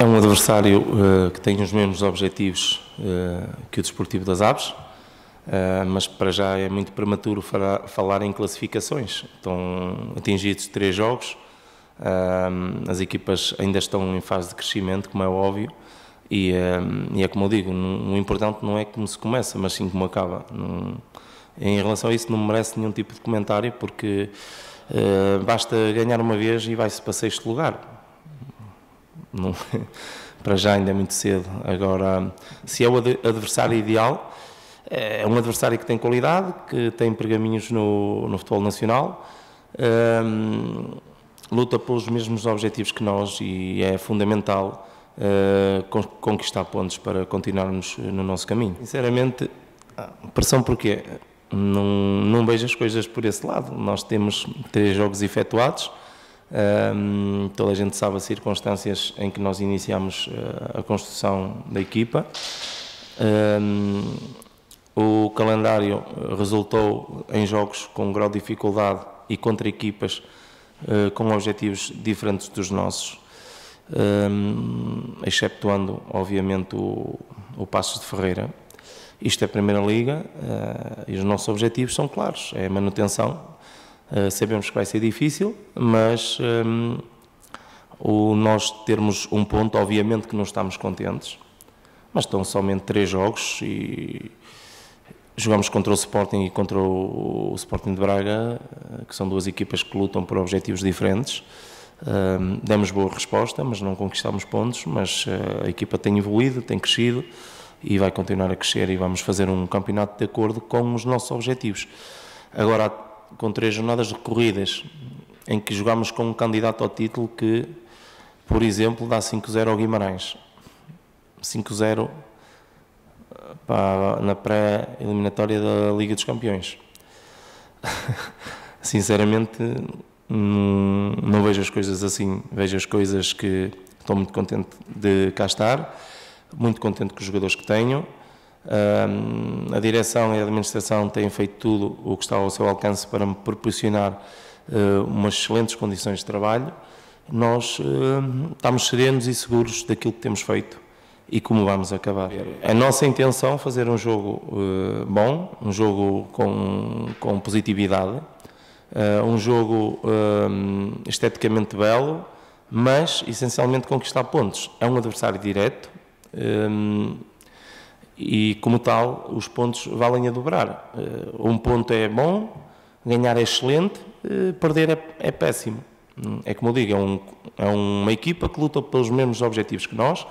É um adversário uh, que tem os mesmos objetivos uh, que o Desportivo das Aves, uh, mas para já é muito prematuro falar, falar em classificações. Estão atingidos três jogos, as equipas ainda estão em fase de crescimento, como é óbvio, e, e é como eu digo, o importante não é como se começa, mas sim como acaba. Não, em relação a isso não merece nenhum tipo de comentário, porque basta ganhar uma vez e vai-se para sexto lugar para já ainda é muito cedo. Agora, se é o adversário ideal, é um adversário que tem qualidade, que tem pergaminhos no, no futebol nacional, hum, luta pelos mesmos objetivos que nós e é fundamental eh, conquistar pontos para continuarmos no nosso caminho. Sinceramente, pressão porquê? Não, não vejo as coisas por esse lado. Nós temos três jogos efetuados, um, toda a gente sabe as circunstâncias em que nós iniciamos eh, a construção da equipa. Um, o calendário eh, resultou em jogos com grau de dificuldade e contra equipas uh, com objetivos diferentes dos nossos, um, exceptuando, obviamente, o, o Passos de Ferreira. Isto é a Primeira Liga uh, e os nossos objetivos são claros: é a manutenção eh, sabemos que vai ser difícil, mas um, ehm, o nós termos um ponto, obviamente que não estamos contentes, mas estão somente três jogos e jogamos contra o Sporting e contra o, o Sporting de Braga, eh, que são duas equipas que lutam por objetivos diferentes. Um, ehm, demos boa resposta, mas não conquistamos pontos, mas eh, a equipa tem evoluído, tem crescido e vai continuar a crescer e vamos fazer um campeonato de acordo com os nossos objetivos. Agora, com três jornadas recorridas, em que jogámos com um candidato ao título que, por exemplo, dá 5-0 ao Guimarães. 5-0 na pré-eliminatória da Liga dos Campeões. Sinceramente, não, não vejo as coisas assim. Vejo as coisas que estou muito contente de cá estar, muito contente com os jogadores que tenho a direção e a administração têm feito tudo o que está ao seu alcance para me proporcionar eh, umas excelentes condições de trabalho. Nós eh, estamos serenos e seguros daquilo que temos feito e como vamos acabar. A nossa intenção é fazer um jogo eh, bom, um jogo com, com positividade, um jogo esteticamente belo, mas essencialmente conquistar pontos. É um adversário direto e, como tal, os pontos valem a dobrar. Eh, um ponto é bom, ganhar é excelente, eh, perder é, é péssimo. Hum, é como eu digo, é, um, é uma equipa que luta pelos mesmos objetivos que nós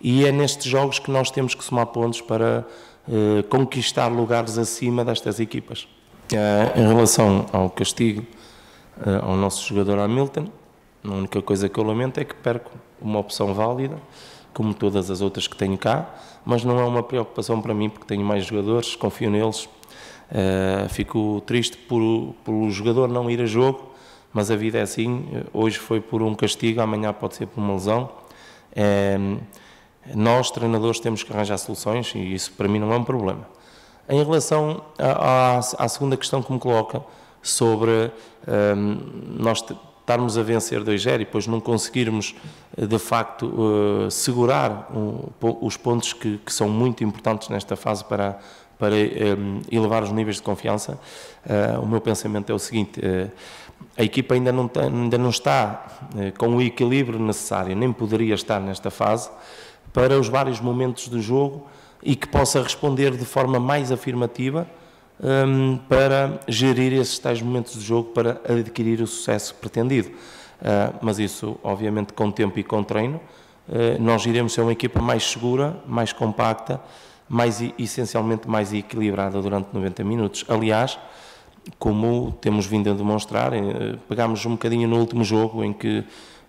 e é nestes jogos que nós temos que somar pontos para eh, conquistar lugares acima destas equipas. Eh, em relação ao castigo eh, ao nosso jogador Hamilton, a única coisa que eu lamento é que perco uma opção válida como todas as outras que tenho cá, mas não é uma preocupação para mim porque tenho mais jogadores, confio neles. Uh, fico triste por, o jogador não ir a jogo, mas a vida é assim. Hoje foi por um castigo, amanhã pode ser por uma lesão. nós, treinadores, temos que arranjar soluções e isso para mim não é um problema. Em relação à, à, à segunda questão que me coloca, sobre eh, nós estarmos a vencer 2-0 e depois não conseguirmos eh, de facto eh, segurar os pontos que, que, são muito importantes nesta fase para, para eh, elevar os níveis de confiança, o meu pensamento é o seguinte: a equipa ainda não, tem, ainda não está com o equilíbrio necessário, nem poderia estar nesta fase, para os vários momentos do jogo e que possa responder de forma mais afirmativa um, para gerir esses tais momentos de jogo para adquirir o sucesso pretendido. Uh, mas isso, obviamente, com tempo e com treino, uh, nós iremos ser uma equipa mais segura, mais compacta, mais essencialmente mais equilibrada durante 90 minutos. Aliás, como temos vindo a demonstrar, eh, pegámos um bocadinho no último jogo em que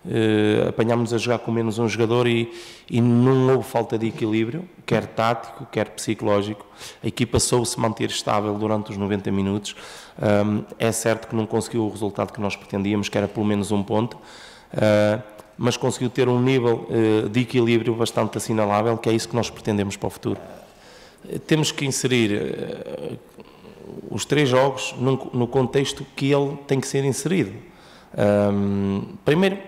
eh, apanhámos a jogar com menos um jogador e, e não houve falta de equilíbrio, quer tático, quer psicológico. A equipa soube-se manter estável durante os 90 minutos. Um, é certo que não conseguiu o resultado que nós pretendíamos, que era pelo menos um ponto. Uh, mas conseguiu ter um nível uh, de equilíbrio bastante assinalável, que é isso que nós pretendemos para o futuro. Temos que inserir uh, os três jogos no, no contexto que ele tem que ser inserido. Um, primeiro,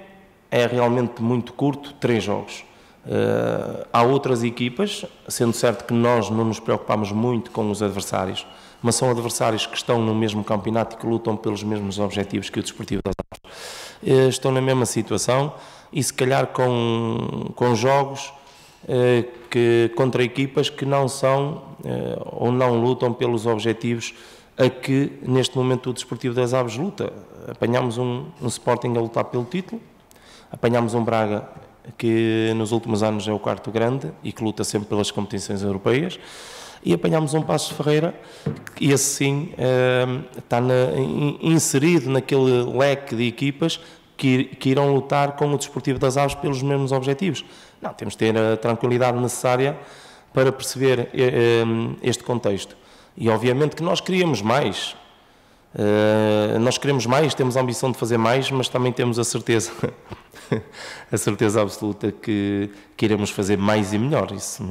é realmente muito curto três jogos. Uh, há outras equipas, sendo certo que nós não nos preocupamos muito com os adversários, mas são adversários que estão no mesmo campeonato e que lutam pelos mesmos objetivos que o Desportivo das Aves. Uh, ah, estão na mesma situação e, se calhar, com, com jogos eh, que, contra equipas que não são eh, ou não lutam pelos objetivos a que neste momento o Desportivo das Aves luta. Apanhámos um, um Sporting a lutar pelo título, apanhámos um Braga que nos últimos anos é o quarto grande e que luta sempre pelas competições europeias, e apanhámos um Passo Ferreira, e assim sim eh, está na, inserido naquele leque de equipas que, que irão lutar com o Desportivo das Aves pelos mesmos objetivos. Não, temos de ter a tranquilidade necessária para perceber eh, ehm, este contexto. E obviamente que nós queríamos mais. Eh, nós queremos mais, temos a ambição de fazer mais, mas também temos a certeza, a certeza absoluta que queremos fazer mais e melhor. Isso,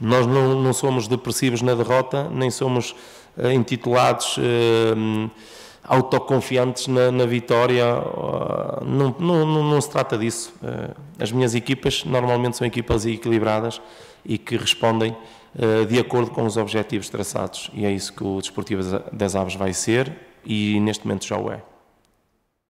nós não, não somos depressivos na derrota, nem somos eh, intitulados. Uh, autoconfiantes na, na vitória. não, não, não, não, se trata disso. Eh, as minhas equipas normalmente são equipas equilibradas e que respondem eh, de acordo com os objetivos traçados. E é isso que o Desportivo das Aves vai ser e neste momento já o é.